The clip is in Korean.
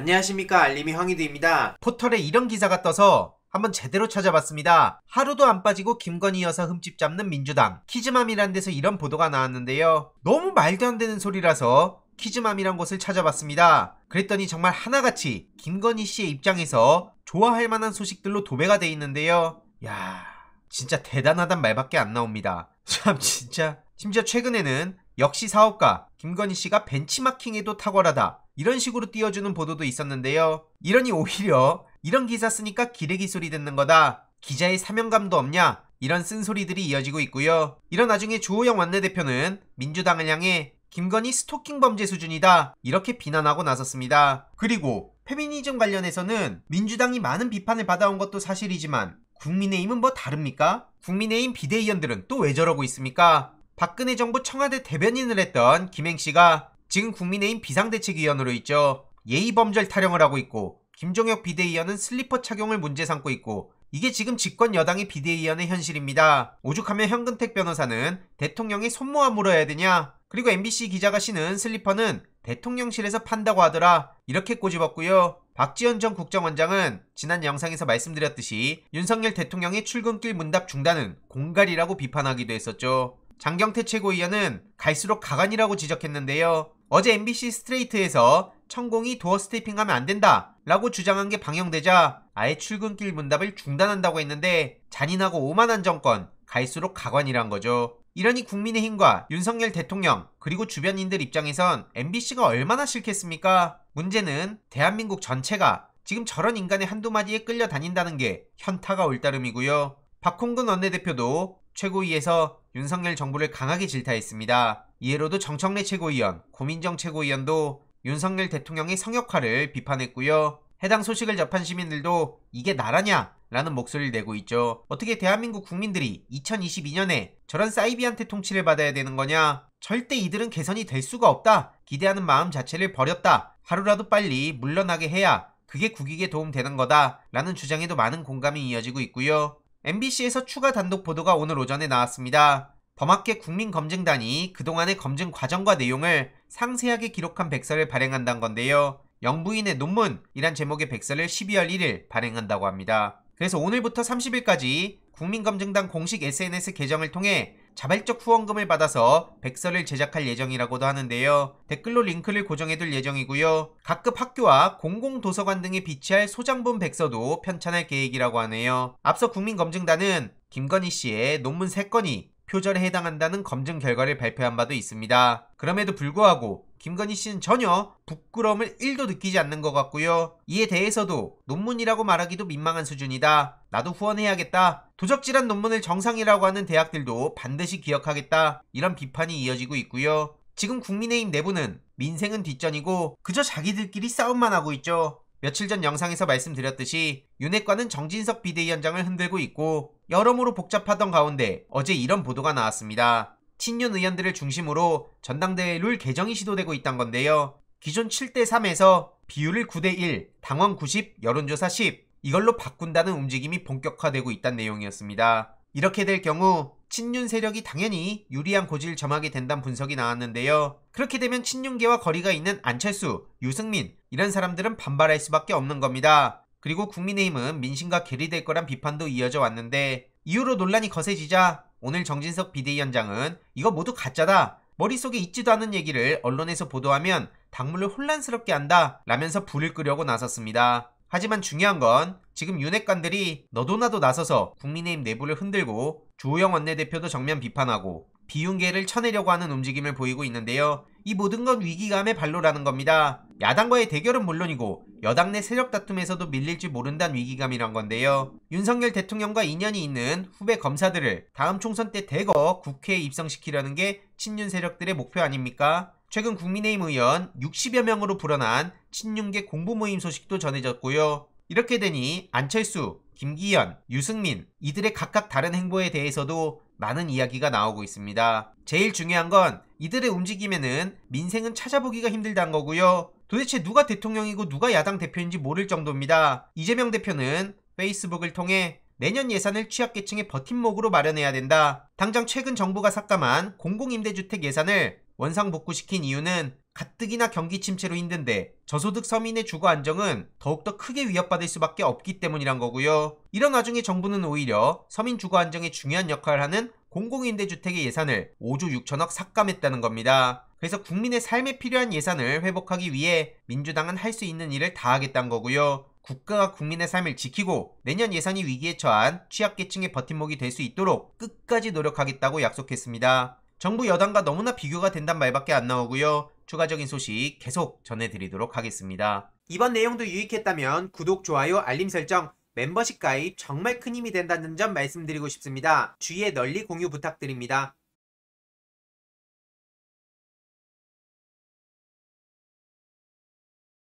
안녕하십니까 알림이 황희두입니다. 포털에 이런 기사가 떠서 한번 제대로 찾아봤습니다. 하루도 안 빠지고 김건희 여사 흠집 잡는 민주당 키즈맘이란 데서 이런 보도가 나왔는데요. 너무 말도 안 되는 소리라서 키즈맘이란 곳을 찾아봤습니다. 그랬더니 정말 하나같이 김건희 씨의 입장에서 좋아할 만한 소식들로 도배가 돼 있는데요. 야, 진짜 대단하단 말밖에 안 나옵니다. 참 진짜 심지어 최근에는 역시 사업가 김건희 씨가 벤치마킹에도 탁월하다. 이런 식으로 띄워주는 보도도 있었는데요. 이러니 오히려 이런 기사 쓰니까 기레기 소리 듣는 거다. 기자의 사명감도 없냐? 이런 쓴소리들이 이어지고 있고요. 이런 나중에 주호영 원내대표는 민주당을 향해 김건희 스토킹 범죄 수준이다. 이렇게 비난하고 나섰습니다. 그리고 페미니즘 관련해서는 민주당이 많은 비판을 받아온 것도 사실이지만 국민의힘은 뭐 다릅니까? 국민의힘 비대위원들은 또 왜 저러고 있습니까? 박근혜 정부 청와대 대변인을 했던 김행 씨가 지금 국민의힘 비상대책위원으로 있죠. 예의범절 타령을 하고 있고 김종혁 비대위원은 슬리퍼 착용을 문제 삼고 있고 이게 지금 집권 여당의 비대위원의 현실입니다. 오죽하면 현근택 변호사는 대통령이 손모아 물어야 되냐? 그리고 MBC 기자가 신은 슬리퍼는 대통령실에서 판다고 하더라. 이렇게 꼬집었고요. 박지원 전 국정원장은 지난 영상에서 말씀드렸듯이 윤석열 대통령의 출근길 문답 중단은 공갈이라고 비판하기도 했었죠. 장경태 최고위원은 갈수록 가관이라고 지적했는데요. 어제 MBC 스트레이트에서 천공이 도어 스테이핑하면안 된다 라고 주장한 게 방영되자 아예 출근길 문답을 중단한다고 했는데 잔인하고 오만한 정권 갈수록 가관이란 거죠. 이러니 국민의힘과 윤석열 대통령 그리고 주변인들 입장에선 MBC가 얼마나 싫겠습니까? 문제는 대한민국 전체가 지금 저런 인간의 한두 마디에 끌려 다닌다는 게 현타가 올 따름이고요. 박홍근 원내대표도 최고위에서 윤석열 정부를 강하게 질타했습니다. 이에로도 정청래 최고위원, 고민정 최고위원도 윤석열 대통령의 성역화를 비판했고요. 해당 소식을 접한 시민들도 이게 나라냐? 라는 목소리를 내고 있죠. 어떻게 대한민국 국민들이 2022년에 저런 사이비한테 통치를 받아야 되는 거냐? 절대 이들은 개선이 될 수가 없다. 기대하는 마음 자체를 버렸다. 하루라도 빨리 물러나게 해야 그게 국익에 도움되는 거다. 라는 주장에도 많은 공감이 이어지고 있고요. MBC에서 추가 단독 보도가 오늘 오전에 나왔습니다. 범학계 국민검증단이 그동안의 검증 과정과 내용을 상세하게 기록한 백서를 발행한다는 건데요. 영부인의 논문이란 제목의 백서를 12월 1일 발행한다고 합니다. 그래서 오늘부터 30일까지 국민검증단 공식 SNS 계정을 통해 자발적 후원금을 받아서 백서를 제작할 예정이라고도 하는데요. 댓글로 링크를 고정해둘 예정이고요. 각급 학교와 공공도서관 등에 비치할 소장본 백서도 편찬할 계획이라고 하네요. 앞서 국민검증단은 김건희 씨의 논문 3건이 표절에 해당한다는 검증 결과를 발표한 바도 있습니다. 그럼에도 불구하고 김건희 씨는 전혀 부끄러움을 1도 느끼지 않는 것 같고요. 이에 대해서도 논문이라고 말하기도 민망한 수준이다. 나도 후원해야겠다. 도적질한 논문을 정상이라고 하는 대학들도 반드시 기억하겠다 이런 비판이 이어지고 있고요. 지금 국민의힘 내부는 민생은 뒷전이고 그저 자기들끼리 싸움만 하고 있죠. 며칠 전 영상에서 말씀드렸듯이 윤핵관은 정진석 비대위원장을 흔들고 있고 여러모로 복잡하던 가운데 어제 이런 보도가 나왔습니다. 친윤 의원들을 중심으로 전당대회 룰 개정이 시도되고 있단 건데요. 기존 7대3에서 비율을 9대1, 당원 90, 여론조사 10, 이걸로 바꾼다는 움직임이 본격화되고 있다는 내용이었습니다. 이렇게 될 경우 친윤 세력이 당연히 유리한 고지를 점하게 된다는 분석이 나왔는데요. 그렇게 되면 친윤계와 거리가 있는 안철수, 유승민 이런 사람들은 반발할 수밖에 없는 겁니다. 그리고 국민의힘은 민심과 괴리될 거란 비판도 이어져 왔는데 이후로 논란이 거세지자 오늘 정진석 비대위원장은 이거 모두 가짜다. 머릿속에 있지도 않은 얘기를 언론에서 보도하면 당물을 혼란스럽게 한다 라면서 불을 끄려고 나섰습니다. 하지만 중요한 건 지금 윤핵관들이 너도나도 나서서 국민의힘 내부를 흔들고 조호영 원내대표도 정면 비판하고 비윤계를 쳐내려고 하는 움직임을 보이고 있는데요. 이 모든 건 위기감의 발로라는 겁니다. 야당과의 대결은 물론이고 여당 내 세력 다툼에서도 밀릴지 모른다는 위기감이란 건데요. 윤석열 대통령과 인연이 있는 후배 검사들을 다음 총선 때 대거 국회에 입성시키려는 게 친윤 세력들의 목표 아닙니까? 최근 국민의힘 의원 60여 명으로 불어난 친윤계 공부 모임 소식도 전해졌고요. 이렇게 되니 안철수, 김기현, 유승민 이들의 각각 다른 행보에 대해서도 많은 이야기가 나오고 있습니다. 제일 중요한 건 이들의 움직임에는 민생은 찾아보기가 힘들다는 거고요. 도대체 누가 대통령이고 누가 야당 대표인지 모를 정도입니다. 이재명 대표는 페이스북을 통해 내년 예산을 취약계층의 버팀목으로 마련해야 된다. 당장 최근 정부가 삭감한 공공임대주택 예산을 원상 복구시킨 이유는 가뜩이나 경기 침체로 힘든데 저소득 서민의 주거 안정은 더욱더 크게 위협받을 수밖에 없기 때문이란 거고요. 이런 와중에 정부는 오히려 서민 주거 안정에 중요한 역할을 하는 공공임대주택의 예산을 5조 6천억 삭감했다는 겁니다. 그래서 국민의 삶에 필요한 예산을 회복하기 위해 민주당은 할 수 있는 일을 다하겠다는 거고요. 국가가 국민의 삶을 지키고 내년 예산이 위기에 처한 취약계층의 버팀목이 될 수 있도록 끝까지 노력하겠다고 약속했습니다. 정부 여당과 너무나 비교가 된단 말밖에 안 나오고요. 추가적인 소식 계속 전해드리도록 하겠습니다. 이번 내용도 유익했다면 구독, 좋아요, 알림 설정, 멤버십 가입 정말 큰 힘이 된다는 점 말씀드리고 싶습니다. 주위에 널리 공유 부탁드립니다.